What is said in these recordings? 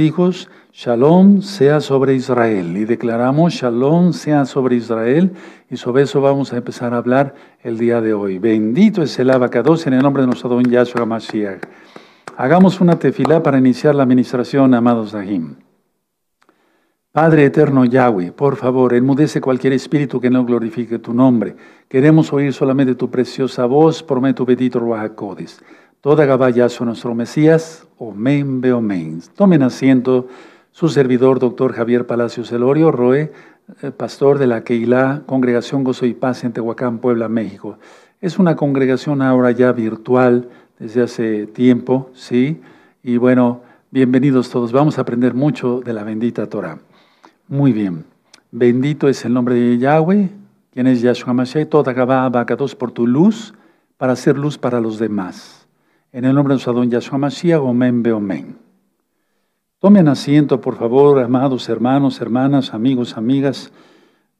hijos, Shalom sea sobre Israel. Y declaramos, Shalom sea sobre Israel. Y sobre eso vamos a empezar a hablar el día de hoy. Bendito es el abacados en el nombre de nuestro don Yahshua Mashiach. Hagamos una tefilá para iniciar la administración, amados Dahim. Padre eterno Yahweh, por favor, enmudece cualquier espíritu que no glorifique tu nombre. Queremos oír solamente tu preciosa voz, por tu bendito Ruach Toda Gabá su nuestro Mesías. Omen, be omen. Tomen asiento su servidor, doctor Javier Palacios Elorio, Roe, eh, pastor de la Keilah, Congregación Gozo y Paz en Tehuacán, Puebla, México. Es una congregación ahora ya virtual desde hace tiempo, ¿sí? Y bueno, bienvenidos todos. Vamos a aprender mucho de la bendita Torah. Muy bien. Bendito es el nombre de Yahweh, quien es Yahshua Mashiach, toda Gabá, por tu luz, para hacer luz para los demás. En el nombre de su Adón Yahshua Mashiach, omen, beomen. Tomen asiento, por favor, amados hermanos, hermanas, amigos, amigas.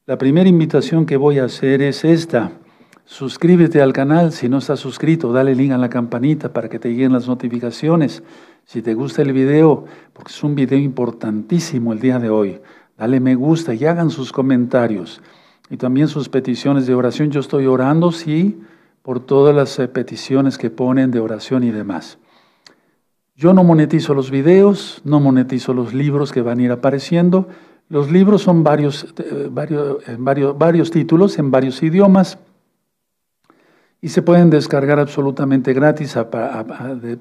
La primera invitación que voy a hacer es esta. Suscríbete al canal si no estás suscrito, dale link a la campanita para que te lleguen las notificaciones. Si te gusta el video, porque es un video importantísimo el día de hoy, dale me gusta y hagan sus comentarios y también sus peticiones de oración. Yo estoy orando, sí, por todas las eh, peticiones que ponen de oración y demás. Yo no monetizo los videos, no monetizo los libros que van a ir apareciendo. Los libros son varios, eh, eh, varios, títulos en varios idiomas y se pueden descargar absolutamente gratis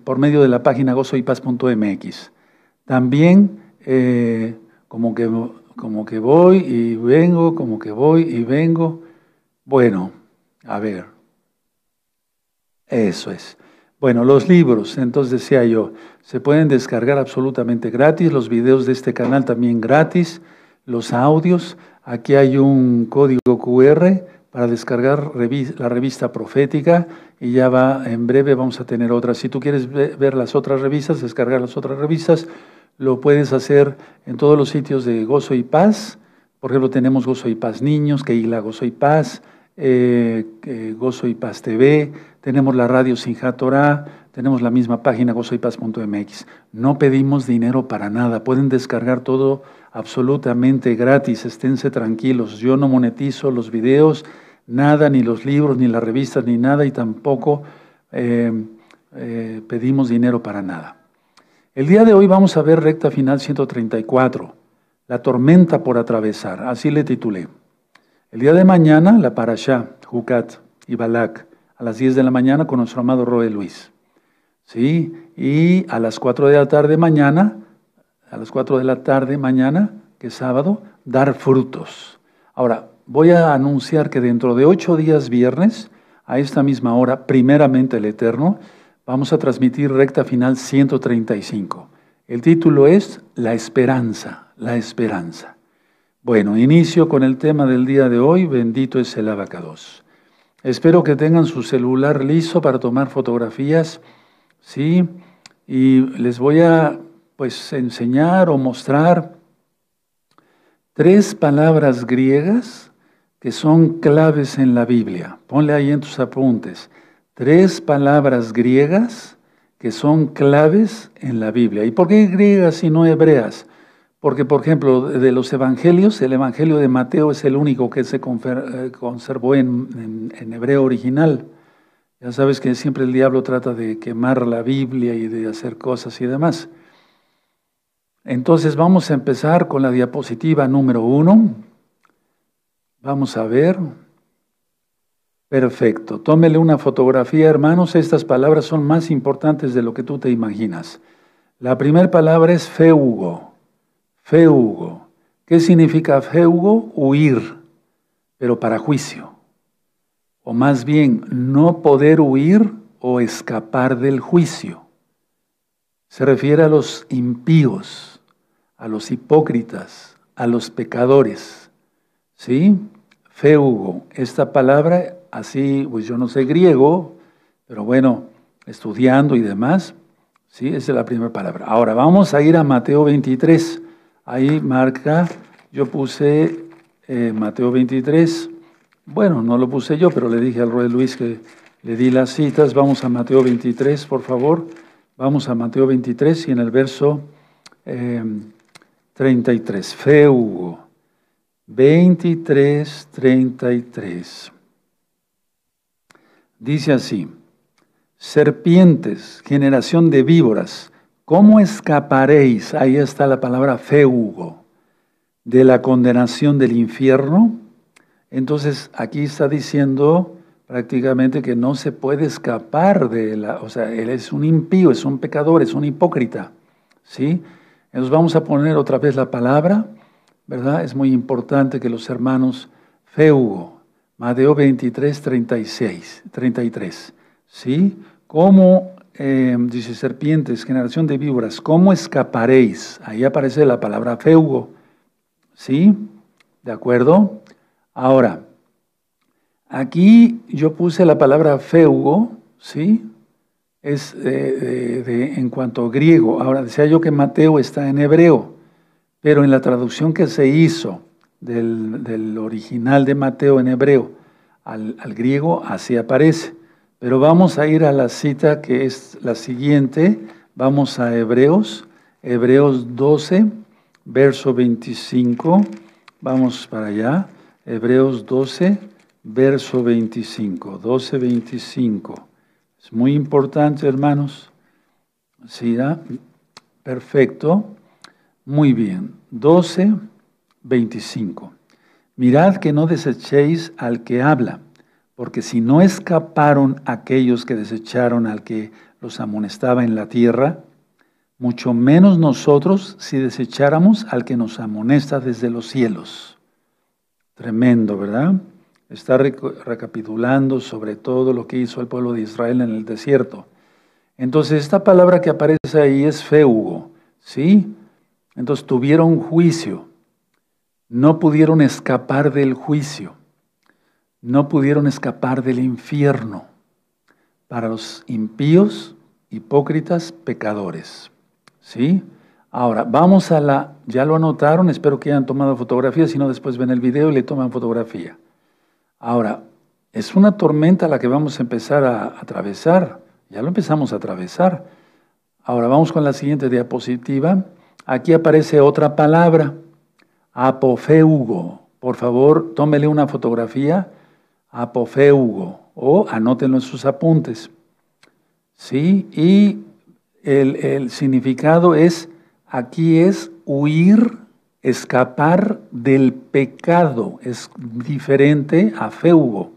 por medio de la página gozoypaz.mx. También como, como que voy y vengo, como que voy y vengo. Bueno, a ver. Eso es. Bueno, los libros, entonces decía yo, se pueden descargar absolutamente gratis, los videos de este canal también gratis, los audios, aquí hay un código QR para descargar la revista profética y ya va, en breve vamos a tener otras. Si tú quieres ver las otras revistas, descargar las otras revistas, lo puedes hacer en todos los sitios de Gozo y Paz. Por ejemplo, tenemos Gozo y Paz Niños, Keila Gozo y Paz, eh, eh, Gozo y Paz TV, tenemos la radio Sinja tenemos la misma página gozoypaz.mx. No pedimos dinero para nada, pueden descargar todo absolutamente gratis, esténse tranquilos, yo no monetizo los videos, nada, ni los libros, ni las revistas, ni nada, y tampoco eh, pedimos dinero para nada. El día de hoy vamos a ver recta final 134, la tormenta por atravesar, así le titulé. El día de mañana, la Parashá, Jucat y Balak, a las 10 de la mañana con nuestro amado Roe Luis. ¿Sí? Y a las 4 de la tarde mañana, a las 4 de la tarde mañana, que es sábado, dar frutos. Ahora, voy a anunciar que dentro de ocho días viernes, a esta misma hora, primeramente el Eterno, vamos a transmitir recta final 135. El título es La esperanza, la esperanza. Bueno, inicio con el tema del día de hoy, bendito es el abacados. Espero que tengan su celular liso para tomar fotografías, ¿sí? Y les voy a pues enseñar o mostrar tres palabras griegas que son claves en la Biblia. Ponle ahí en tus apuntes. Tres palabras griegas que son claves en la Biblia. ¿Y por qué griegas y no hebreas? Porque, por ejemplo, de los evangelios, el evangelio de Mateo es el único que se eh, conservó en, hebreo original. Ya sabes que siempre el diablo trata de quemar la Biblia y de hacer cosas y demás. Entonces vamos a empezar con la diapositiva número uno. Vamos a ver. Perfecto. Tómele una fotografía, hermanos. Estas palabras son más importantes de lo que tú te imaginas. La primera palabra es feugo. Feugo. ¿Qué significa feugo? Huir, pero para juicio. O más bien, no poder huir o escapar del juicio. Se refiere a los impíos, a los hipócritas, a los pecadores. ¿Sí? Feugo. Esta palabra, así, pues yo no sé griego, pero bueno, estudiando y demás, ¿sí? Esa es la primera palabra. Ahora vamos a ir a Mateo 23. Ahí marca, yo puse eh, Mateo 23. Bueno, no lo puse yo, pero le dije al rey Luis que le di las citas. Vamos a Mateo 23, por favor. Vamos a Mateo 23 y en el verso 33. Eh, Fe 23, 33. Dice así, serpientes, generación de víboras, ¿Cómo escaparéis? Ahí está la palabra feugo, de la condenación del infierno. Entonces aquí está diciendo prácticamente que no se puede escapar de la, o sea, él es un impío, es un pecador, es un hipócrita, ¿sí? Nos vamos a poner otra vez la palabra, ¿verdad? Es muy importante que los hermanos feugo, Mateo 23, 36, 33, ¿sí? ¿Cómo Em, dice serpientes, generación de víboras, ¿cómo escaparéis? Ahí aparece la palabra feugo, ¿sí? ¿De acuerdo? Ahora, aquí yo puse la palabra feugo, ¿sí? Es eh, de, en cuanto griego. Ahora, decía yo que Mateo está en hebreo, pero en la traducción que se hizo del, original de Mateo en hebreo al griego, así aparece. Pero vamos a ir a la cita que es la siguiente. Vamos a Hebreos, Hebreos 12, verso 25. Vamos para allá. Hebreos 12, verso 25. 12, 25. Es muy importante, hermanos. ¿Sí? Perfecto. Muy bien. 12, 25. Mirad que no desechéis al que habla porque si no escaparon aquellos que desecharon al que los amonestaba en la tierra, mucho menos nosotros si desecháramos al que nos amonesta desde los cielos. Tremendo, ¿verdad? Está recapitulando sobre todo lo que hizo el pueblo de Israel en el desierto. Entonces, esta palabra que aparece ahí es feugo, ¿sí? Entonces, tuvieron juicio, no pudieron escapar del juicio no pudieron escapar del infierno para los impíos, hipócritas, pecadores. ¿Sí? Ahora, vamos a la, ya lo anotaron, espero que hayan tomado fotografía, si no después ven el video y le toman fotografía. Ahora, es una tormenta la que vamos a empezar a, a atravesar, ya lo empezamos a atravesar. Ahora vamos con la siguiente diapositiva. Aquí aparece otra palabra, apofeugo. Por favor, tómele una fotografía apofeugo, o anótenlo en sus apuntes. ¿Sí? Y el, significado es, aquí es huir, escapar del pecado, es diferente a feugo.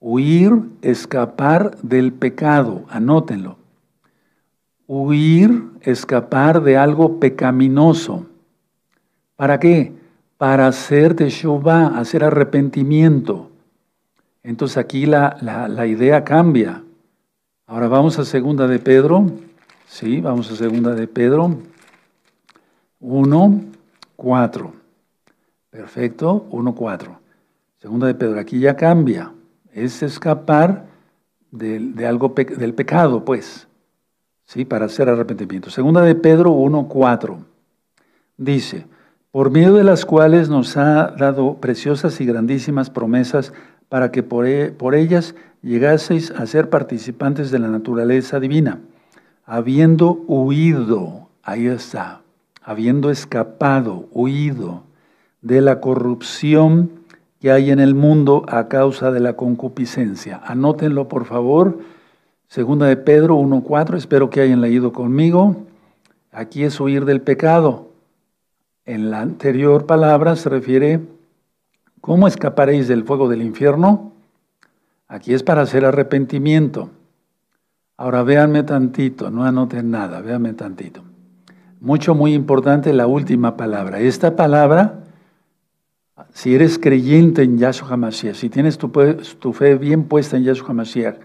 Huir, escapar del pecado, anótenlo. Huir, escapar de algo pecaminoso. ¿Para qué? Para hacer de hacer arrepentimiento. Entonces aquí la, idea cambia. Ahora vamos a segunda de Pedro. Sí, vamos a segunda de Pedro. 1, 4. Perfecto, 1, 4. Segunda de Pedro, aquí ya cambia. Es escapar de, algo del pecado, pues. Sí, para hacer arrepentimiento. Segunda de Pedro 1, 4. Dice, por medio de las cuales nos ha dado preciosas y grandísimas promesas para que e, por, ellas llegaseis a ser participantes de la naturaleza divina, habiendo huido, ahí está, habiendo escapado, huido de la corrupción que hay en el mundo a causa de la concupiscencia. Anótenlo, por favor. Segunda de Pedro 1.4, espero que hayan leído conmigo. Aquí es huir del pecado. En la anterior palabra se refiere ¿Cómo escaparéis del fuego del infierno? Aquí es para hacer arrepentimiento. Ahora véanme tantito, no anoten nada, véanme tantito. Mucho, muy importante la última palabra. Esta palabra, si eres creyente en Yahshua Hamashiach, si tienes tu, fe bien puesta en Yahshua Hamashiach,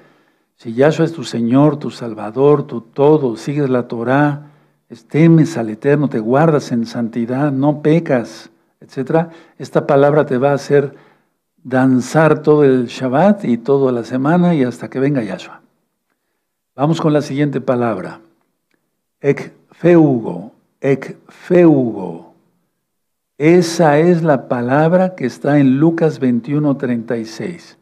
si Yahshua es tu Señor, tu Salvador, tu todo, sigues la Torah, temes al Eterno, te guardas en santidad, no pecas, etcétera, esta palabra te va a hacer danzar todo el Shabbat y toda la semana y hasta que venga Yahshua. Vamos con la siguiente palabra. Ecfeugo, feugo. Esa es la palabra que está en Lucas 21:36.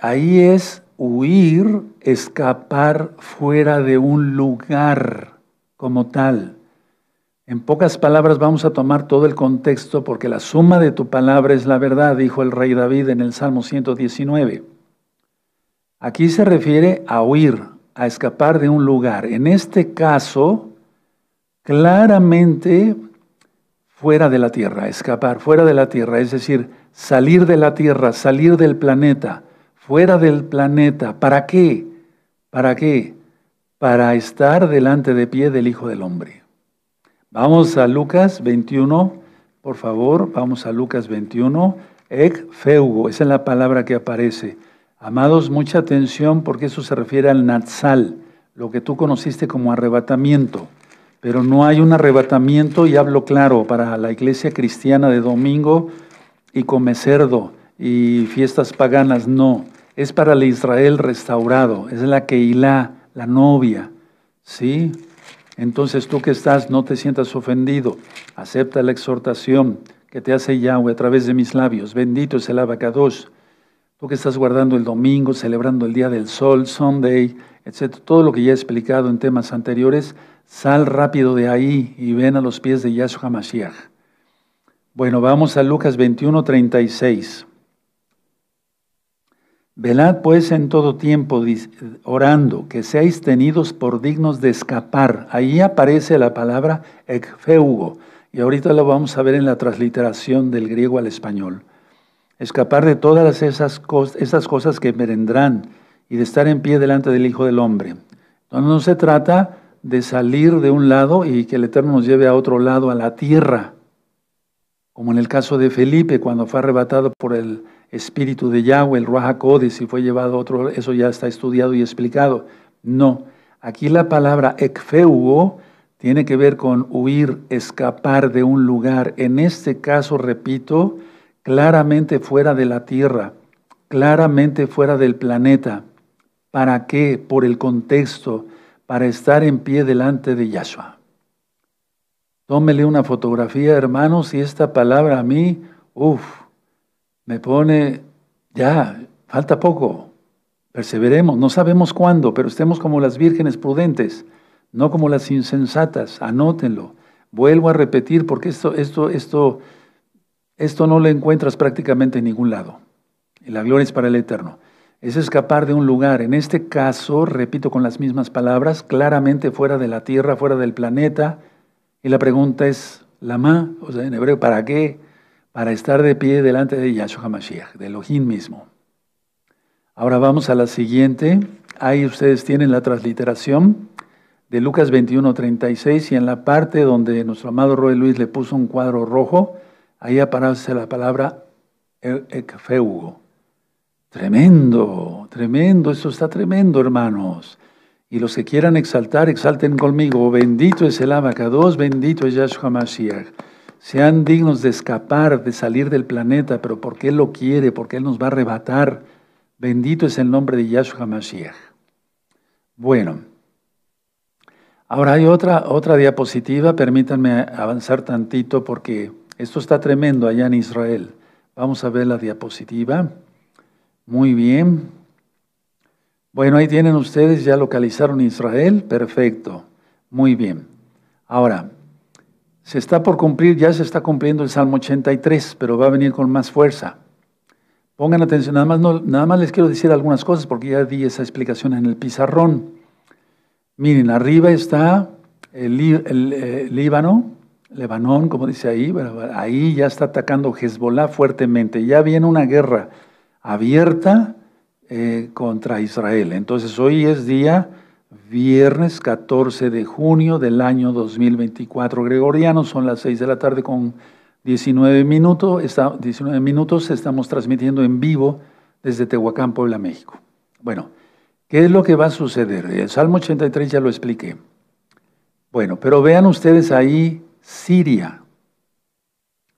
Ahí es huir, escapar fuera de un lugar como tal. En pocas palabras vamos a tomar todo el contexto porque la suma de tu palabra es la verdad, dijo el rey David en el Salmo 119. Aquí se refiere a huir, a escapar de un lugar. En este caso, claramente fuera de la tierra, escapar fuera de la tierra, es decir, salir de la tierra, salir del planeta, fuera del planeta. ¿Para qué? ¿Para qué? Para estar delante de pie del Hijo del Hombre. Vamos a Lucas 21, por favor, vamos a Lucas 21, ec feugo, esa es la palabra que aparece. Amados, mucha atención porque eso se refiere al Natsal, lo que tú conociste como arrebatamiento. Pero no hay un arrebatamiento, y hablo claro, para la iglesia cristiana de domingo y come cerdo y fiestas paganas, no. Es para el Israel restaurado, es la Keilah, la novia, ¿sí? Entonces tú que estás, no te sientas ofendido, acepta la exhortación que te hace Yahweh a través de mis labios. Bendito es el abacados. Tú que estás guardando el domingo, celebrando el día del sol, Sunday, etc. Todo lo que ya he explicado en temas anteriores, sal rápido de ahí y ven a los pies de Yahshua Mashiach. Bueno, vamos a Lucas 21, 36. Velad pues en todo tiempo orando, que seáis tenidos por dignos de escapar. Ahí aparece la palabra ekfeugo, y ahorita lo vamos a ver en la transliteración del griego al español. Escapar de todas esas, esas cosas que merendrán, y de estar en pie delante del Hijo del Hombre. Entonces no se trata de salir de un lado y que el Eterno nos lleve a otro lado, a la tierra, como en el caso de Felipe cuando fue arrebatado por el espíritu de Yahweh, el Ruach si y fue llevado a otro, eso ya está estudiado y explicado. No, aquí la palabra ekfeugo tiene que ver con huir, escapar de un lugar. En este caso, repito, claramente fuera de la tierra, claramente fuera del planeta. ¿Para qué? Por el contexto, para estar en pie delante de Yahshua. Tómele una fotografía, hermanos, y esta palabra a mí, uff, me pone, ya, falta poco, perseveremos, no sabemos cuándo, pero estemos como las vírgenes prudentes, no como las insensatas, anótenlo. Vuelvo a repetir porque esto, esto, esto, esto no lo encuentras prácticamente en ningún lado. Y la gloria es para el Eterno. Es escapar de un lugar, en este caso, repito con las mismas palabras, claramente fuera de la tierra, fuera del planeta. Y la pregunta es, ma O sea, en hebreo, ¿para qué? para estar de pie delante de Yahshua Mashiach, de Elohim mismo. Ahora vamos a la siguiente. Ahí ustedes tienen la transliteración de Lucas 21:36 y en la parte donde nuestro amado Roy Luis le puso un cuadro rojo, ahí aparece la palabra er, Ekfeugo. Tremendo, tremendo, Eso está tremendo, hermanos. Y los que quieran exaltar, exalten conmigo. Bendito es el K2, bendito es Yahshua Mashiach sean dignos de escapar, de salir del planeta, pero porque Él lo quiere, porque Él nos va a arrebatar. Bendito es el nombre de Yahshua Mashiach. Bueno, ahora hay otra, otra diapositiva, permítanme avanzar tantito porque esto está tremendo allá en Israel. Vamos a ver la diapositiva. Muy bien. Bueno, ahí tienen ustedes, ya localizaron Israel, perfecto. Muy bien. Ahora, se está por cumplir, ya se está cumpliendo el Salmo 83, pero va a venir con más fuerza. Pongan atención, nada más, nada más les quiero decir algunas cosas porque ya di esa explicación en el pizarrón. Miren, arriba está el, eh, Líbano, como dice ahí, ahí ya está atacando Hezbollah fuertemente. Ya viene una guerra abierta eh, contra Israel. Entonces hoy es día viernes 14 de junio del año 2024 gregoriano. Son las 6 de la tarde con 19 minutos. 19 minutos estamos transmitiendo en vivo desde Tehuacán, Puebla, México. Bueno, ¿qué es lo que va a suceder? El Salmo 83 ya lo expliqué. Bueno, pero vean ustedes ahí Siria.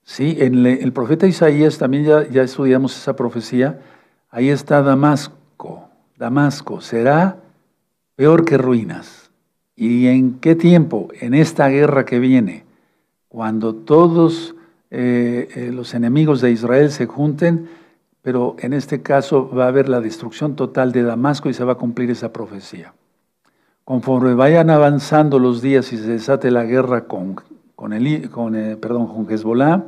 Sí, el profeta Isaías también ya estudiamos esa profecía. Ahí está Damasco. Damasco será peor que ruinas. ¿Y en qué tiempo? En esta guerra que viene, cuando todos eh, eh, los enemigos de Israel se junten, pero en este caso va a haber la destrucción total de Damasco y se va a cumplir esa profecía. Conforme vayan avanzando los días y se desate la guerra con, con, eh, perdón, con Hezbollah,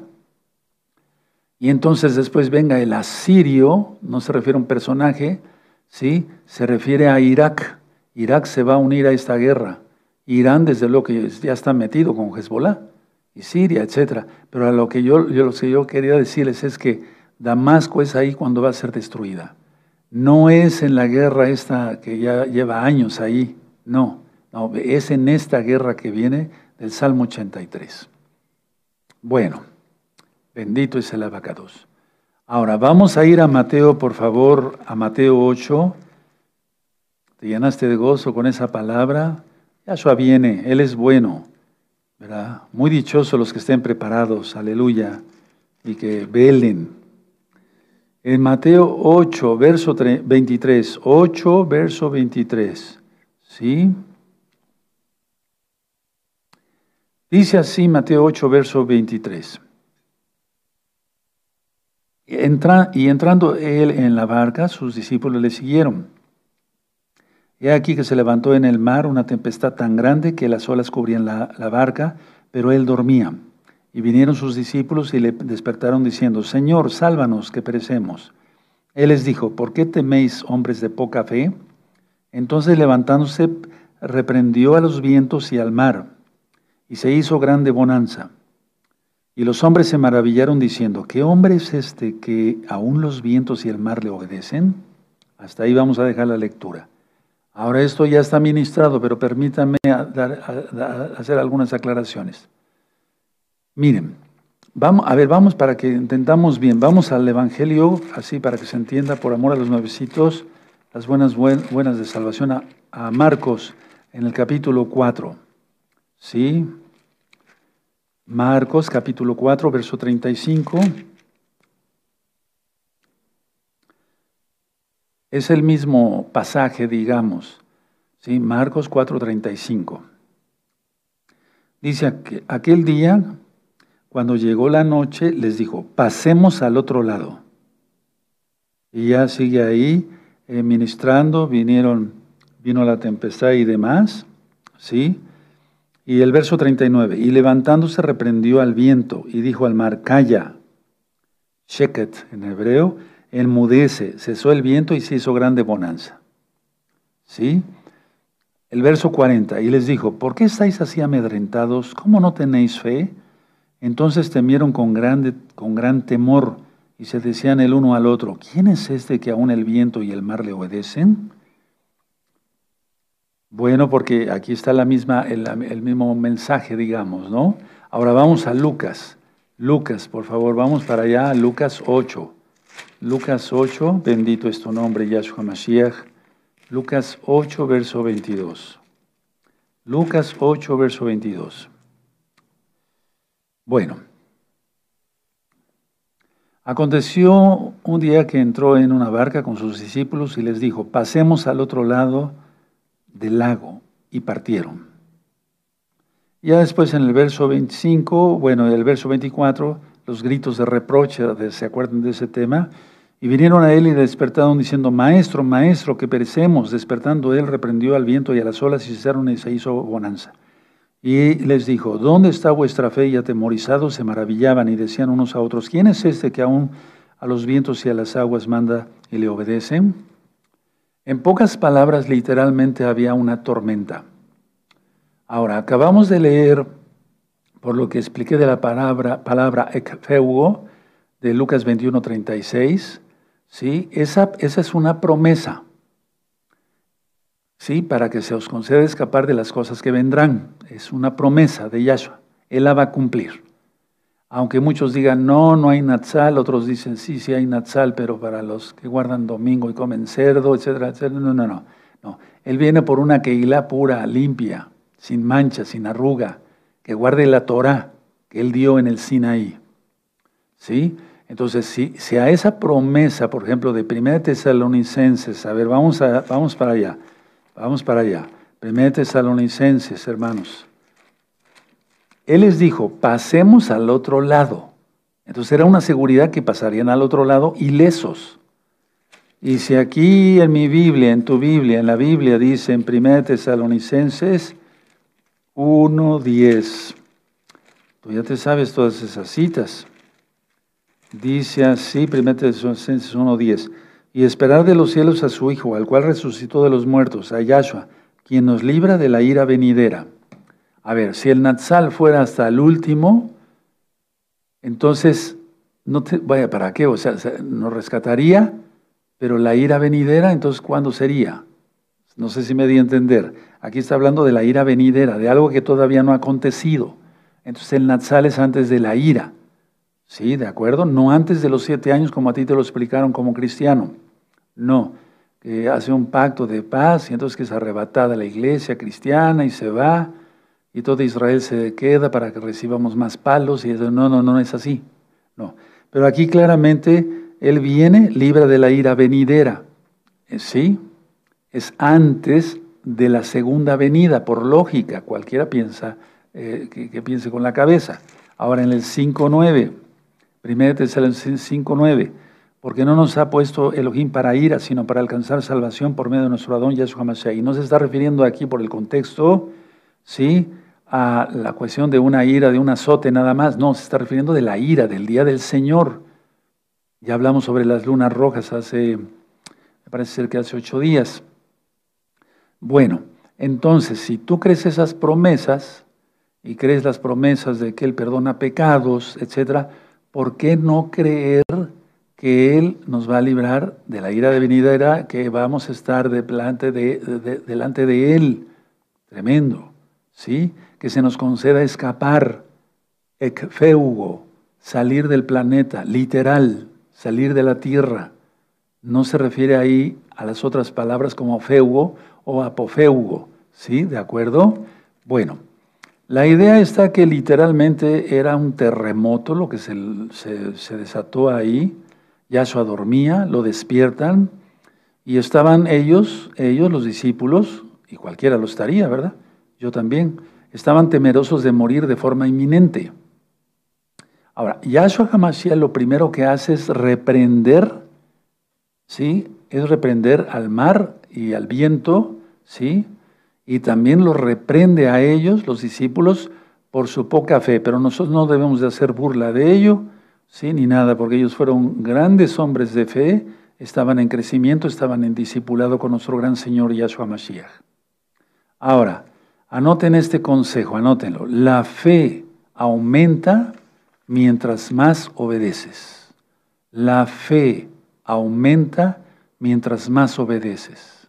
y entonces después venga el asirio, no se refiere a un personaje, ¿sí? se refiere a Irak, Irak se va a unir a esta guerra. Irán, desde luego, que ya está metido con Hezbollah y Siria, etc. Pero a lo que yo, lo que yo quería decirles es que Damasco es ahí cuando va a ser destruida. No es en la guerra esta que ya lleva años ahí, no. no es en esta guerra que viene del Salmo 83. Bueno, bendito es el abacados. Ahora, vamos a ir a Mateo, por favor, a Mateo 8, te llenaste de gozo con esa palabra, Yahshua viene, Él es bueno, ¿verdad? Muy dichosos los que estén preparados, aleluya, y que velen. En Mateo 8, verso 23, 8, verso 23, ¿sí? Dice así Mateo 8, verso 23. Entra, y entrando él en la barca, sus discípulos le siguieron. He aquí que se levantó en el mar una tempestad tan grande que las olas cubrían la, la barca, pero él dormía. Y vinieron sus discípulos y le despertaron diciendo, Señor, sálvanos que perecemos. Él les dijo, ¿por qué teméis hombres de poca fe? Entonces levantándose, reprendió a los vientos y al mar, y se hizo grande bonanza. Y los hombres se maravillaron diciendo, ¿qué hombre es este que aún los vientos y el mar le obedecen? Hasta ahí vamos a dejar la lectura. Ahora esto ya está ministrado, pero permítanme hacer algunas aclaraciones. Miren, vamos, a ver, vamos para que entendamos bien, vamos al Evangelio, así para que se entienda, por amor a los nuevecitos, las buenas, buenas de salvación a, Marcos en el capítulo 4. ¿Sí? Marcos capítulo 4, verso 35. Es el mismo pasaje, digamos. ¿sí? Marcos 4:35. Dice que aquel día, cuando llegó la noche, les dijo, pasemos al otro lado. Y ya sigue ahí eh, ministrando, vinieron, vino la tempestad y demás. ¿sí? Y el verso 39, y levantándose reprendió al viento y dijo al mar, calla, sheket en hebreo, mudece, cesó el viento y se hizo grande bonanza. ¿Sí? El verso 40, y les dijo, ¿por qué estáis así amedrentados? ¿Cómo no tenéis fe? Entonces temieron con, grande, con gran temor y se decían el uno al otro, ¿quién es este que aún el viento y el mar le obedecen? Bueno, porque aquí está la misma, el, el mismo mensaje, digamos, ¿no? Ahora vamos a Lucas. Lucas, por favor, vamos para allá, Lucas 8. Lucas 8, bendito es tu nombre, Yahshua Mashiach. Lucas 8, verso 22. Lucas 8, verso 22. Bueno, aconteció un día que entró en una barca con sus discípulos y les dijo, pasemos al otro lado del lago, y partieron. Ya después en el verso 25, bueno, el verso 24, los gritos de reproche, ¿se acuerdan de ese tema? Y vinieron a él y le despertaron diciendo, Maestro, Maestro, que perecemos. Despertando él, reprendió al viento y a las olas y cesaron y se hizo bonanza. Y les dijo, ¿dónde está vuestra fe? Y atemorizados se maravillaban y decían unos a otros, ¿quién es este que aún a los vientos y a las aguas manda y le obedecen? En pocas palabras, literalmente había una tormenta. Ahora, acabamos de leer por lo que expliqué de la palabra, palabra ekfeugo de Lucas 21:36, ¿sí? esa, esa es una promesa, ¿sí? para que se os conceda escapar de las cosas que vendrán. Es una promesa de Yahshua, Él la va a cumplir. Aunque muchos digan, no, no hay nazal otros dicen, sí, sí hay nazal pero para los que guardan domingo y comen cerdo, etcétera, No, no, no. no. Él viene por una Keilah pura, limpia, sin mancha, sin arruga, que guarde la Torah que él dio en el Sinaí. ¿Sí? Entonces, si, a esa promesa, por ejemplo, de Primera Tesalonicenses, a ver, vamos, vamos para allá, vamos para allá. Primera Tesalonicenses, hermanos. Él les dijo, pasemos al otro lado. Entonces era una seguridad que pasarían al otro lado ilesos. Y si aquí en mi Biblia, en tu Biblia, en la Biblia dice en Tesalonicenses 1.10. Tú ya te sabes todas esas citas. Dice así, 1 1.10. Y esperar de los cielos a su Hijo, al cual resucitó de los muertos, a Yahshua, quien nos libra de la ira venidera. A ver, si el Natsal fuera hasta el último, entonces, no te, vaya, ¿para qué? O sea, nos rescataría, pero la ira venidera, entonces, ¿cuándo sería? No sé si me di a entender. Aquí está hablando de la ira venidera, de algo que todavía no ha acontecido. Entonces el Natsal es antes de la ira. ¿Sí? ¿De acuerdo? No antes de los siete años como a ti te lo explicaron como cristiano. No. que hace un pacto de paz y entonces que es arrebatada la iglesia cristiana y se va y todo Israel se queda para que recibamos más palos y eso, no, no, no es así. No. Pero aquí claramente él viene, libre de la ira venidera. ¿Sí? Es antes de la segunda venida, por lógica, cualquiera piensa eh, que, piense con la cabeza. Ahora en el 5.9, 1 Tesalonicenses 5.9, porque no nos ha puesto Elohim para ira, sino para alcanzar salvación por medio de nuestro Adón Yahshua Mashiach. Y no se está refiriendo aquí por el contexto, ¿sí?, a la cuestión de una ira, de un azote nada más. No, se está refiriendo de la ira, del día del Señor. Ya hablamos sobre las lunas rojas hace, me parece ser que hace ocho días. Bueno, entonces, si tú crees esas promesas y crees las promesas de que Él perdona pecados, etc., ¿por qué no creer que Él nos va a librar de la ira de venidera, que vamos a estar delante de, delante de Él? Tremendo, ¿sí? Que se nos conceda escapar, ecfeugo, salir del planeta, literal, salir de la tierra. No se refiere ahí a las otras palabras como feugo o apofeugo, ¿sí? ¿De acuerdo? Bueno, la idea está que literalmente era un terremoto lo que se, desató ahí, Yahshua dormía, lo despiertan y estaban ellos, ellos los discípulos, y cualquiera lo estaría, ¿verdad? Yo también, estaban temerosos de morir de forma inminente. Ahora, Yahshua Hamashiach lo primero que hace es reprender, ¿sí? es reprender al mar y al viento, ¿sí? Y también los reprende a ellos, los discípulos, por su poca fe. Pero nosotros no debemos de hacer burla de ello, ¿sí? Ni nada, porque ellos fueron grandes hombres de fe, estaban en crecimiento, estaban en discipulado con nuestro gran Señor Yahshua Mashiach. Ahora, anoten este consejo, anótenlo. La fe aumenta mientras más obedeces. La fe aumenta mientras más obedeces.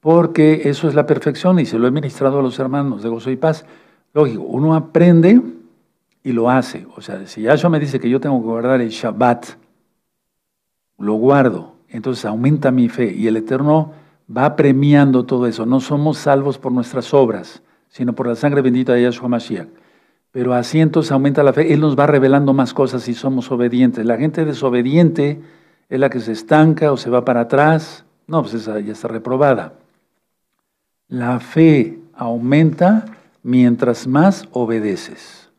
Porque eso es la perfección y se lo he ministrado a los hermanos de gozo y paz. Lógico, uno aprende y lo hace. O sea, si Yahshua me dice que yo tengo que guardar el Shabbat, lo guardo. Entonces aumenta mi fe y el Eterno va premiando todo eso. No somos salvos por nuestras obras, sino por la sangre bendita de Yahshua Mashiach. Pero así entonces aumenta la fe. Él nos va revelando más cosas si somos obedientes. La gente desobediente es la que se estanca o se va para atrás, no, pues esa ya está reprobada. La fe aumenta mientras más obedeces.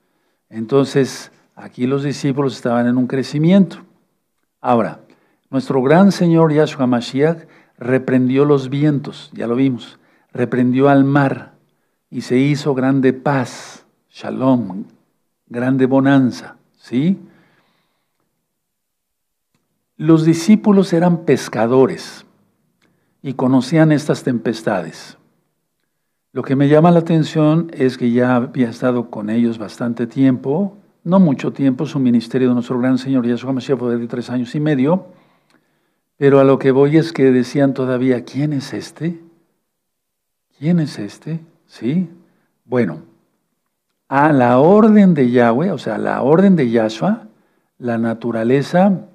Entonces, aquí los discípulos estaban en un crecimiento. Ahora, nuestro gran Señor Yahshua Mashiach reprendió los vientos, ya lo vimos, reprendió al mar y se hizo grande paz, shalom, grande bonanza, ¿sí? Los discípulos eran pescadores y conocían estas tempestades. Lo que me llama la atención es que ya había estado con ellos bastante tiempo, no mucho tiempo, su ministerio de nuestro gran Señor Yahshua Mashiach fue de tres años y medio, pero a lo que voy es que decían todavía, ¿quién es este? ¿Quién es este? ¿Sí? Bueno, a la orden de Yahweh, o sea, a la orden de Yahshua, la naturaleza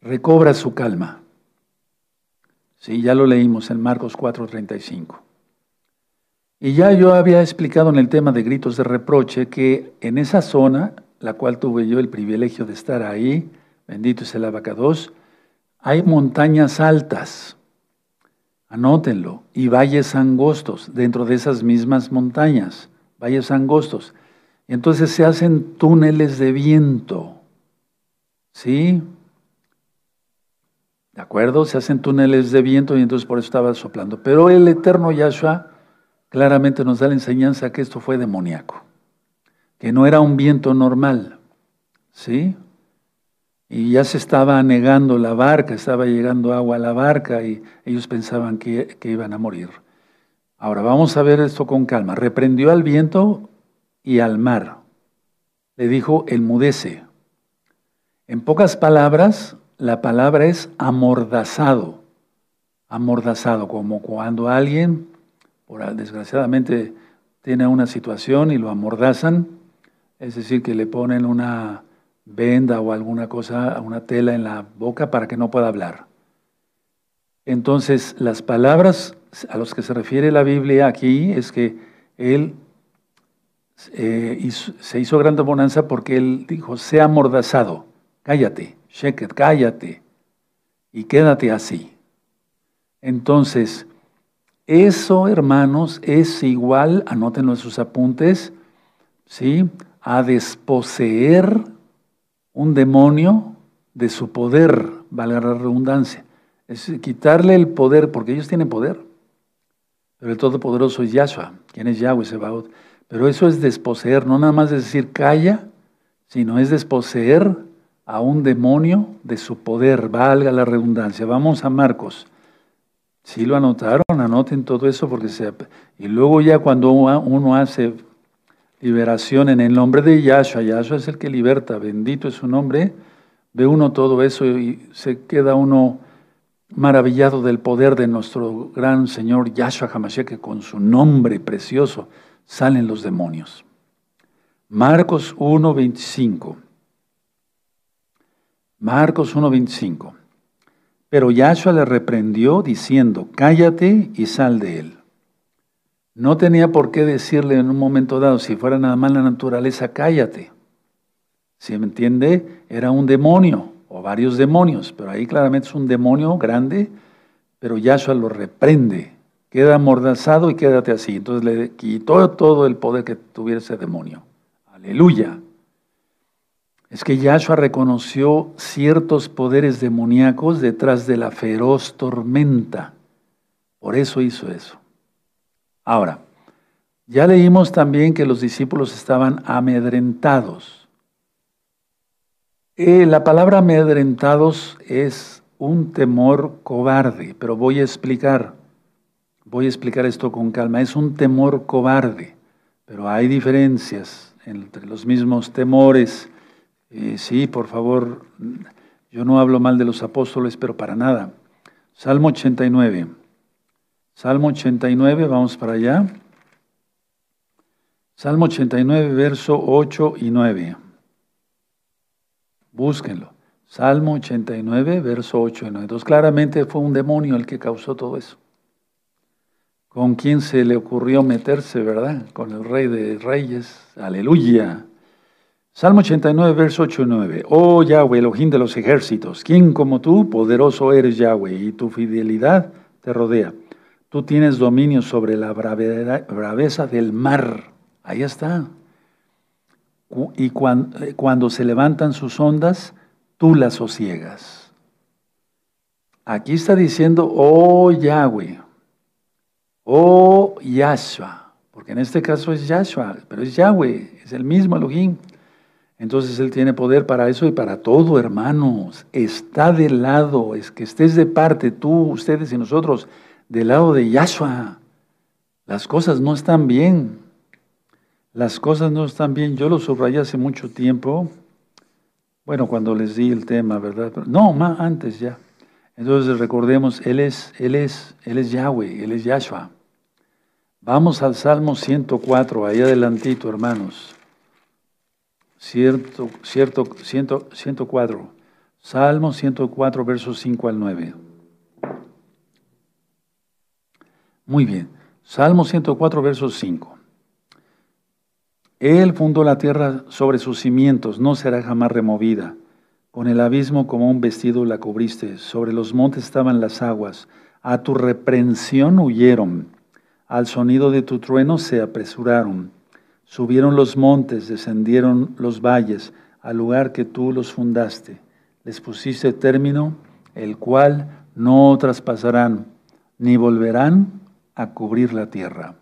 recobra su calma. Sí, ya lo leímos en Marcos 4:35. Y ya yo había explicado en el tema de gritos de reproche que en esa zona, la cual tuve yo el privilegio de estar ahí, bendito es el abacados, hay montañas altas, anótenlo, y valles angostos dentro de esas mismas montañas, valles angostos. Entonces se hacen túneles de viento, ¿sí? ¿De acuerdo? Se hacen túneles de viento y entonces por eso estaba soplando. Pero el eterno Yahshua claramente nos da la enseñanza que esto fue demoníaco, que no era un viento normal, ¿sí? Y ya se estaba anegando la barca, estaba llegando agua a la barca y ellos pensaban que, que iban a morir. Ahora vamos a ver esto con calma. Reprendió al viento y al mar. Le dijo, enmudece. En pocas palabras, la palabra es amordazado, amordazado, como cuando alguien, desgraciadamente, tiene una situación y lo amordazan, es decir, que le ponen una venda o alguna cosa, una tela en la boca para que no pueda hablar. Entonces, las palabras a los que se refiere la Biblia aquí es que él eh, se hizo gran bonanza porque él dijo, sea amordazado, cállate. Sheket, cállate y quédate así. Entonces, eso, hermanos, es igual, anoten sus apuntes, ¿sí? A desposeer un demonio de su poder, valga la redundancia. Es quitarle el poder, porque ellos tienen poder. Pero el Todopoderoso es Yahshua, quien es Yahweh Sebaot. Pero eso es desposeer, no nada más es decir calla, sino es desposeer a un demonio de su poder, valga la redundancia. Vamos a Marcos. Si lo anotaron, anoten todo eso porque se... Y luego ya cuando uno hace liberación en el nombre de Yahshua, Yahshua es el que liberta, bendito es su nombre, ve uno todo eso y se queda uno maravillado del poder de nuestro gran Señor Yahshua Hamashiach, que con su nombre precioso salen los demonios. Marcos 25. Marcos 1:25. Pero Yahshua le reprendió diciendo, cállate y sal de él. No tenía por qué decirle en un momento dado, si fuera nada más la naturaleza, cállate. Si me entiende? Era un demonio o varios demonios, pero ahí claramente es un demonio grande, pero Yahshua lo reprende. Queda amordazado y quédate así. Entonces le quitó todo el poder que tuviese ese demonio. Aleluya es que Yahshua reconoció ciertos poderes demoníacos detrás de la feroz tormenta. Por eso hizo eso. Ahora, ya leímos también que los discípulos estaban amedrentados. Eh, la palabra amedrentados es un temor cobarde, pero voy a explicar, voy a explicar esto con calma. Es un temor cobarde, pero hay diferencias entre los mismos temores. Eh, sí, por favor, yo no hablo mal de los apóstoles, pero para nada. Salmo 89. Salmo 89, vamos para allá. Salmo 89, verso 8 y 9. Búsquenlo. Salmo 89, verso 8 y 9. Entonces, claramente fue un demonio el que causó todo eso. ¿Con quién se le ocurrió meterse, verdad? Con el rey de reyes. Aleluya. Salmo 89, verso 8 y 9. Oh Yahweh, Elohim de los ejércitos, ¿quién como tú? Poderoso eres Yahweh, y tu fidelidad te rodea. Tú tienes dominio sobre la braveza del mar. Ahí está. Y eh, cuando, se levantan sus ondas, tú las sosiegas. Aquí está diciendo, oh Yahweh, oh Yahshua, porque en este caso es Yahshua, pero es Yahweh, es el mismo Elohim. Entonces Él tiene poder para eso y para todo, hermanos. Está de lado, es que estés de parte, tú, ustedes y nosotros, del lado de Yahshua. Las cosas no están bien. Las cosas no están bien. Yo lo subrayé hace mucho tiempo. Bueno, cuando les di el tema, ¿verdad? no, más antes ya. Entonces recordemos, Él es, Él es, Él es Yahweh, Él es Yahshua. Vamos al Salmo 104, ahí adelantito, hermanos cierto, cierto, 104. Salmo 104, versos 5 al 9. Muy bien. Salmo 104, versos 5. Él fundó la tierra sobre sus cimientos, no será jamás removida. Con el abismo como un vestido la cubriste, sobre los montes estaban las aguas, a tu reprensión huyeron, al sonido de tu trueno se apresuraron. Subieron los montes, descendieron los valles, al lugar que tú los fundaste. Les pusiste término, el cual no traspasarán, ni volverán a cubrir la tierra.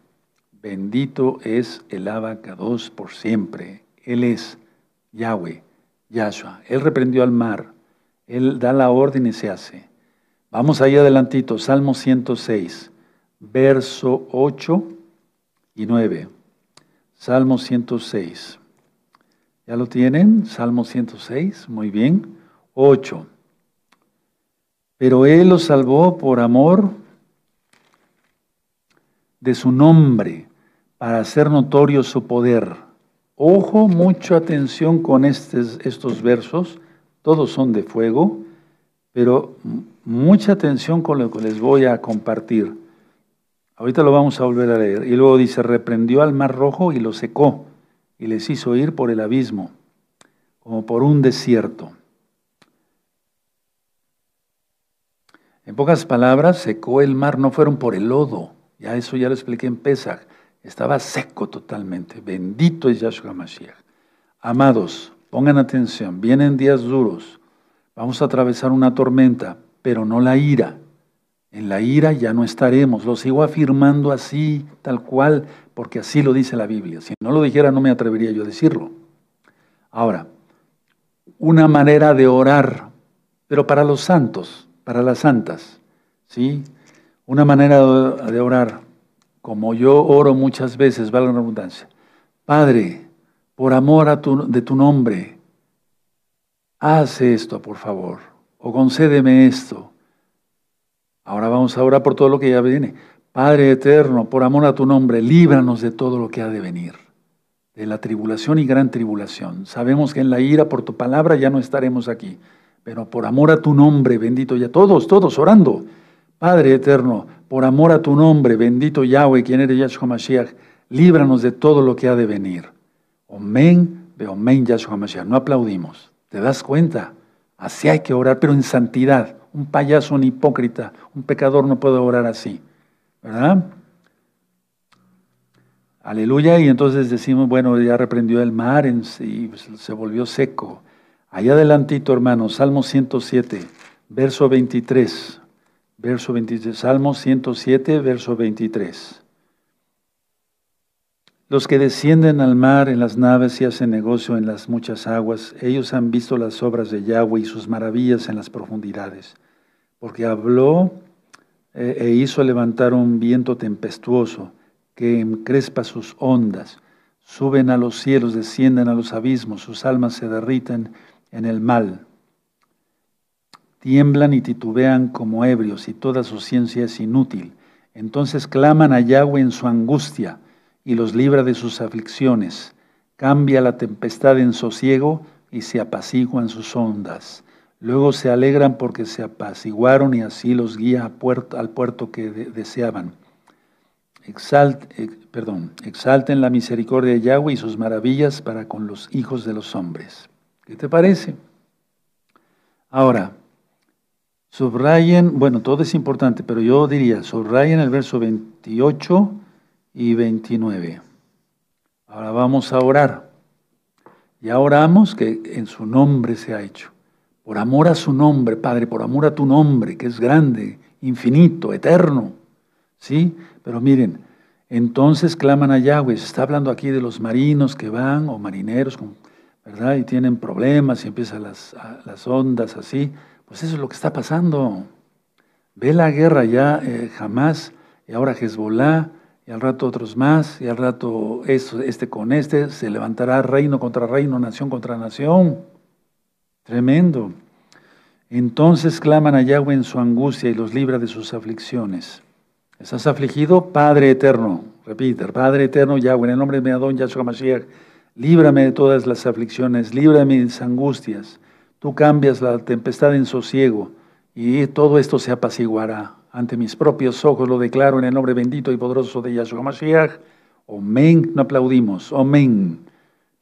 Bendito es el abacados por siempre. Él es Yahweh, Yahshua. Él reprendió al mar. Él da la orden y se hace. Vamos ahí adelantito, Salmo 106, verso 8 y 9. Salmo 106. ¿Ya lo tienen? Salmo 106. Muy bien. 8. Pero Él los salvó por amor de su nombre, para hacer notorio su poder. Ojo, mucha atención con estos versos. Todos son de fuego, pero mucha atención con lo que les voy a compartir. Ahorita lo vamos a volver a leer. Y luego dice, reprendió al mar rojo y lo secó y les hizo ir por el abismo, como por un desierto. En pocas palabras, secó el mar, no fueron por el lodo. Ya eso ya lo expliqué en Pesach. Estaba seco totalmente. Bendito es Yahshua Mashiach. Amados, pongan atención, vienen días duros. Vamos a atravesar una tormenta, pero no la ira. En la ira ya no estaremos. Lo sigo afirmando así, tal cual, porque así lo dice la Biblia. Si no lo dijera, no me atrevería yo a decirlo. Ahora, una manera de orar, pero para los santos, para las santas, ¿sí? Una manera de orar, como yo oro muchas veces, valga la redundancia. Padre, por amor de tu nombre, haz esto, por favor, o concédeme esto Ahora vamos a orar por todo lo que ya viene. Padre eterno, por amor a tu nombre, líbranos de todo lo que ha de venir, de la tribulación y gran tribulación. Sabemos que en la ira por tu palabra ya no estaremos aquí, pero por amor a tu nombre, bendito ya, todos, todos orando. Padre eterno, por amor a tu nombre, bendito Yahweh, quien eres Yahshua Mashiach, líbranos de todo lo que ha de venir. Amén de Amén Yahshua Mashiach. No aplaudimos. ¿Te das cuenta? Así hay que orar, pero en santidad un payaso, un hipócrita, un pecador no puede orar así, ¿verdad? Aleluya, y entonces decimos, bueno, ya reprendió el mar en pues, se volvió seco. Allá adelantito, hermano, Salmo 107, verso Verso 23, Salmo 107, verso 23. Los que descienden al mar en las naves y hacen negocio en las muchas aguas, ellos han visto las obras de Yahweh y sus maravillas en las profundidades porque habló eh, e hizo levantar un viento tempestuoso que encrespa sus ondas. Suben a los cielos, descienden a los abismos, sus almas se derriten en el mal. Tiemblan y titubean como ebrios y toda su ciencia es inútil. Entonces claman a Yahweh en su angustia y los libra de sus aflicciones. Cambia la tempestad en sosiego y se apaciguan sus ondas. Luego se alegran porque se apaciguaron y así los guía al puerto que deseaban. perdón, exalten la misericordia de Yahweh y sus maravillas para con los hijos de los hombres. ¿Qué te parece? Ahora, subrayen, bueno, todo es importante, pero yo diría, subrayen el verso 28 y 29. Ahora vamos a orar. Ya oramos que en su nombre se ha hecho por amor a su nombre, Padre, por amor a tu nombre, que es grande, infinito, eterno. ¿Sí? Pero miren, entonces claman a Yahweh. Se está hablando aquí de los marinos que van, o marineros, ¿verdad? Y tienen problemas y empiezan las, ondas así. Pues eso es lo que está pasando. Ve la guerra ya eh, jamás, y ahora Hezbollah, y al rato otros más, y al rato este con este, se levantará reino contra reino, nación contra nación. Tremendo. Entonces claman a Yahweh en su angustia y los libra de sus aflicciones. ¿Estás afligido? Padre eterno, repite, Padre eterno Yahweh, en el nombre de Adón Yahshua Mashiach, líbrame de todas las aflicciones, líbrame de mis angustias. Tú cambias la tempestad en sosiego y todo esto se apaciguará. Ante mis propios ojos lo declaro en el nombre bendito y poderoso de Yahshua Mashiach. Amén. No aplaudimos. Amén.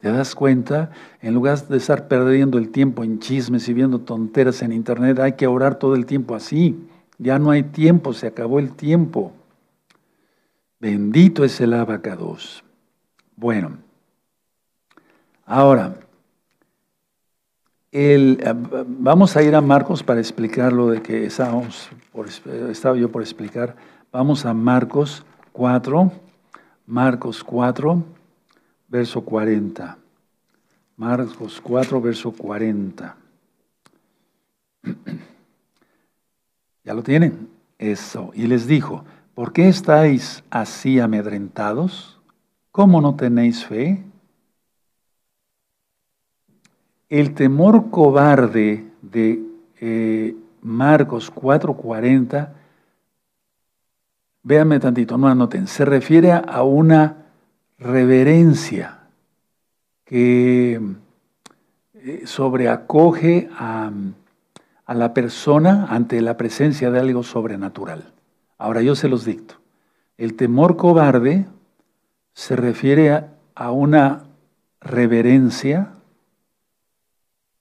¿Te das cuenta? En lugar de estar perdiendo el tiempo en chismes y viendo tonteras en internet, hay que orar todo el tiempo así. Ya no hay tiempo, se acabó el tiempo. Bendito es el abacados. Bueno, ahora, vamos a ir a Marcos para explicar lo de que estaba yo por explicar. Vamos a Marcos 4, Marcos 4 verso 40. Marcos 4, verso 40. ¿Ya lo tienen? Eso. Y les dijo, ¿por qué estáis así amedrentados? ¿Cómo no tenéis fe? El temor cobarde de eh, Marcos Marcos 40, véanme tantito, no anoten, se refiere a una reverencia que eh, sobreacoge a, la persona ante la presencia de algo sobrenatural. Ahora yo se los dicto. El temor cobarde se refiere a, a una reverencia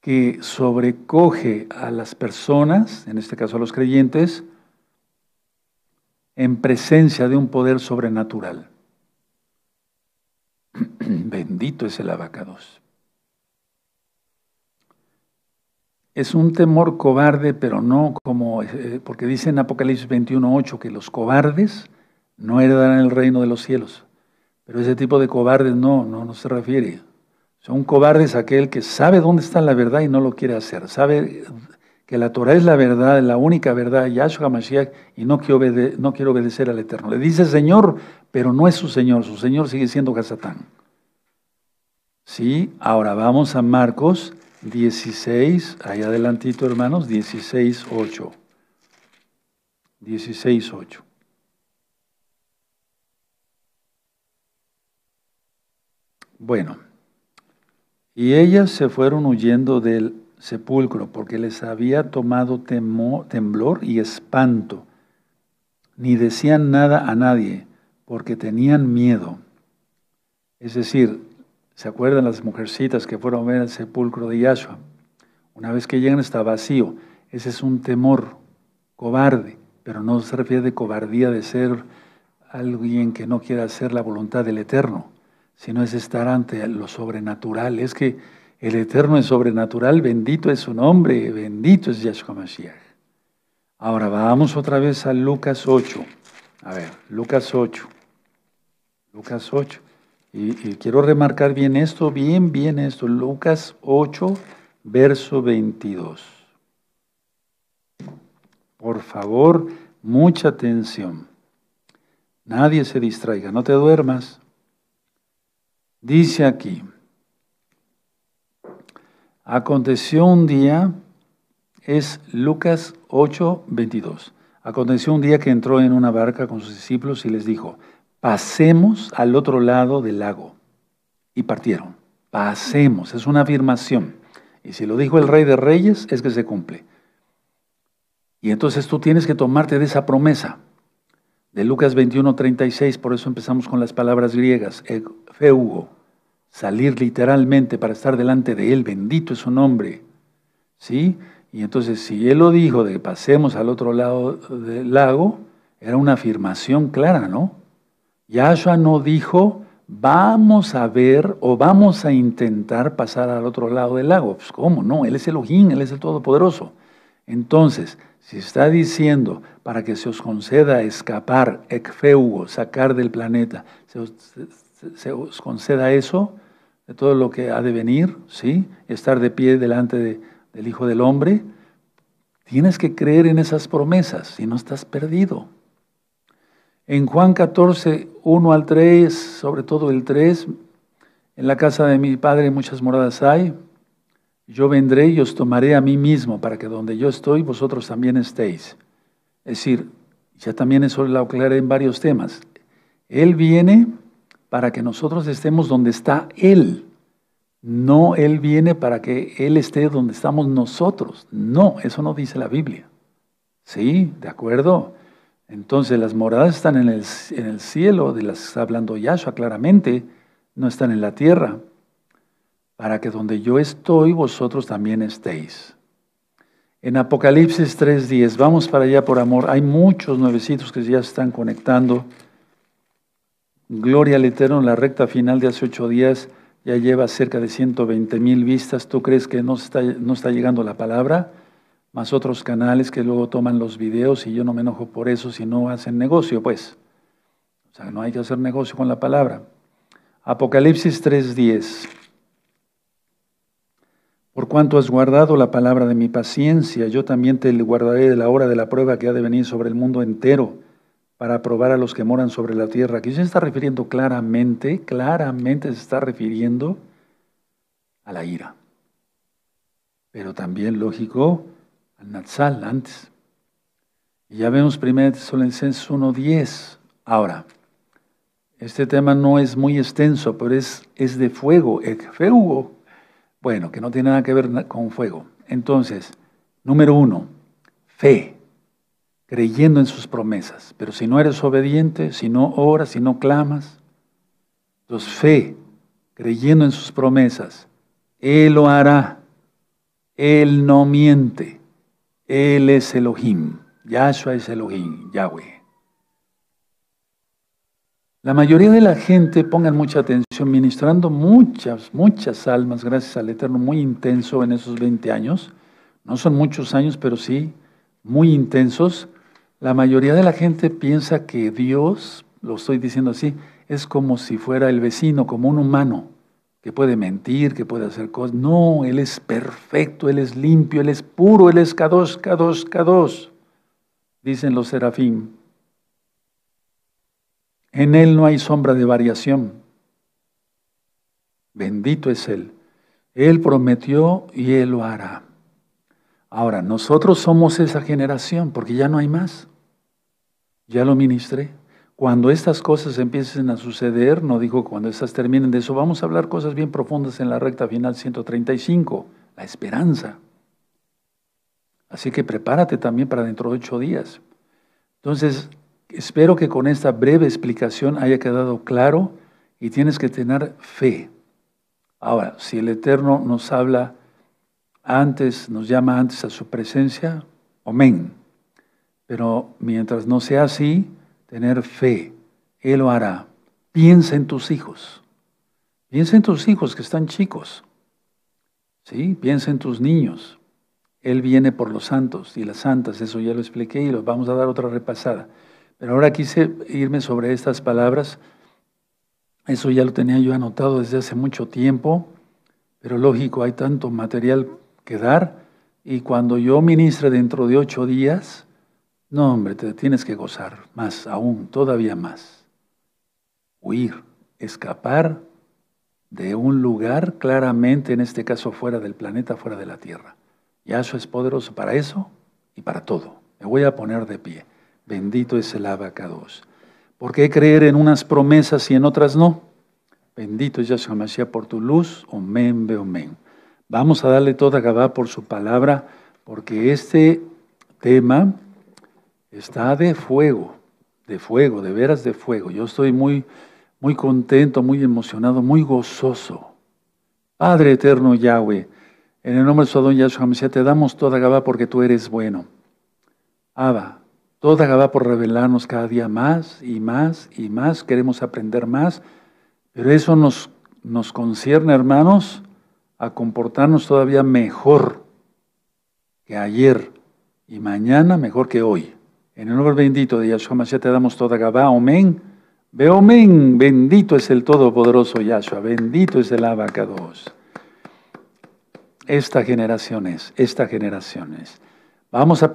que sobrecoge a las personas, en este caso a los creyentes, en presencia de un poder sobrenatural. Bendito es el abacados. Es un temor cobarde, pero no como, eh, porque dice en Apocalipsis 21.8 que los cobardes no heredarán el reino de los cielos. Pero ese tipo de cobardes no, no, se refiere. Son cobardes aquel que sabe dónde está la verdad y no lo quiere hacer. Sabe que la Torah es la verdad, la única verdad, Yahshua Mashiach, y no quiero, obedecer al Eterno. Le dice Señor, pero no es su Señor, su Señor sigue siendo Gazatán. Sí, ahora vamos a Marcos 16, ahí adelantito hermanos, 16, 8. 16, 8. Bueno, y ellas se fueron huyendo del sepulcro, porque les había tomado temor, temblor y espanto, ni decían nada a nadie, porque tenían miedo. Es decir, ¿se acuerdan las mujercitas que fueron a ver el sepulcro de Yahshua? Una vez que llegan está vacío. Ese es un temor cobarde, pero no se refiere de cobardía de ser alguien que no quiera hacer la voluntad del Eterno, sino es estar ante lo sobrenatural. Es que el eterno es sobrenatural, bendito es su nombre, bendito es Yahshua Mashiach. Ahora vamos otra vez a Lucas 8. A ver, Lucas 8. Lucas 8. Y, quiero remarcar bien esto, bien, bien esto. Lucas 8, verso 22. Por favor, mucha atención. Nadie se distraiga, no te duermas. Dice aquí, Aconteció un día, es Lucas 8, 22. Aconteció un día que entró en una barca con sus discípulos y les dijo, pasemos al otro lado del lago. Y partieron. Pasemos, es una afirmación. Y si lo dijo el rey de reyes, es que se cumple. Y entonces tú tienes que tomarte de esa promesa. De Lucas 21, 36, por eso empezamos con las palabras griegas, e, feugo, salir literalmente para estar delante de Él, bendito es su nombre. ¿Sí? Y entonces si Él lo dijo de que pasemos al otro lado del lago, era una afirmación clara, ¿no? Yahshua no dijo, vamos a ver o vamos a intentar pasar al otro lado del lago. Pues, ¿Cómo? No, Él es el Ojín Él es el Todopoderoso. Entonces, si está diciendo para que se os conceda escapar, ecfeugo, sacar del planeta, se os conceda eso, de todo lo que ha de venir, ¿sí? estar de pie delante del Hijo del Hombre, tienes que creer en esas promesas, si no estás perdido. En Juan 14, 1 al 3, sobre todo el 3, en la casa de mi Padre muchas moradas hay, yo vendré y os tomaré a mí mismo para que donde yo estoy vosotros también estéis. Es decir, ya también eso lo aclaré en varios temas. Él viene para que nosotros estemos donde está Él. No Él viene para que Él esté donde estamos nosotros. No, eso no dice la Biblia. Sí, de acuerdo. Entonces las moradas están en el, cielo, de las está hablando Yahshua claramente, no están en la tierra, para que donde yo estoy vosotros también estéis. En Apocalipsis 3.10, vamos para allá por amor, hay muchos nuevecitos que ya se están conectando. Gloria al Eterno en la recta final de hace ocho días ya lleva cerca de 120 mil vistas. ¿Tú crees que no está, no está llegando la palabra? Más otros canales que luego toman los videos y yo no me enojo por eso si no hacen negocio, pues. O sea, no hay que hacer negocio con la palabra. Apocalipsis 3:10. Por cuanto has guardado la palabra de mi paciencia, yo también te guardaré de la hora de la prueba que ha de venir sobre el mundo entero para probar a los que moran sobre la tierra. Aquí se está refiriendo claramente, claramente se está refiriendo a la ira. Pero también, lógico, al Natsal antes. Y ya vemos 1 Tesalonicenses 1.10. Ahora, este tema no es muy extenso, pero es, es de fuego, fuego. Bueno, que no tiene nada que ver con fuego. Entonces, número uno, fe creyendo en sus promesas. Pero si no eres obediente, si no oras, si no clamas, entonces fe, creyendo en sus promesas, Él lo hará. Él no miente. Él es Elohim. Yahshua es Elohim, Yahweh. La mayoría de la gente, pongan mucha atención, ministrando muchas, muchas almas, gracias al Eterno, muy intenso en esos 20 años. No son muchos años, pero sí, muy intensos. La mayoría de la gente piensa que Dios, lo estoy diciendo así, es como si fuera el vecino, como un humano, que puede mentir, que puede hacer cosas. No, Él es perfecto, Él es limpio, Él es puro, Él es K2, k dicen los serafín. En Él no hay sombra de variación. Bendito es Él. Él prometió y Él lo hará. Ahora, nosotros somos esa generación porque ya no hay más ya lo ministré. Cuando estas cosas empiecen a suceder, no digo cuando estas terminen de eso, vamos a hablar cosas bien profundas en la recta final 135, la esperanza. Así que prepárate también para dentro de ocho días. Entonces, espero que con esta breve explicación haya quedado claro y tienes que tener fe. Ahora, si el Eterno nos habla antes, nos llama antes a su presencia, amén. Pero mientras no sea así, tener fe. Él lo hará. Piensa en tus hijos. Piensa en tus hijos que están chicos. ¿Sí? Piensa en tus niños. Él viene por los santos y las santas, eso ya lo expliqué y los vamos a dar otra repasada. Pero ahora quise irme sobre estas palabras. Eso ya lo tenía yo anotado desde hace mucho tiempo, pero lógico, hay tanto material que dar y cuando yo ministre dentro de ocho días, no, hombre, te tienes que gozar más, aún, todavía más. Huir, escapar de un lugar claramente, en este caso fuera del planeta, fuera de la Tierra. eso es poderoso para eso y para todo. Me voy a poner de pie. Bendito es el abacados. ¿Por qué creer en unas promesas y en otras no? Bendito es Yahshua Mashiach por tu luz. Omen, be omen. Vamos a darle toda Gabá por su palabra, porque este tema Está de fuego, de fuego, de veras de fuego. Yo estoy muy, muy contento, muy emocionado, muy gozoso. Padre eterno Yahweh, en el nombre de su Adón Yahshua Mesías, te damos toda Gabá porque tú eres bueno. Abba, toda Gabá por revelarnos cada día más y más y más. Queremos aprender más, pero eso nos, nos concierne, hermanos, a comportarnos todavía mejor que ayer y mañana mejor que hoy. En el nombre bendito de Yahshua Mashiach te damos toda gaba, Amén. Ve, amén. Bendito es el Todopoderoso Yahshua. Bendito es el Abacados. Esta generación es, esta generación es. Vamos a pedir.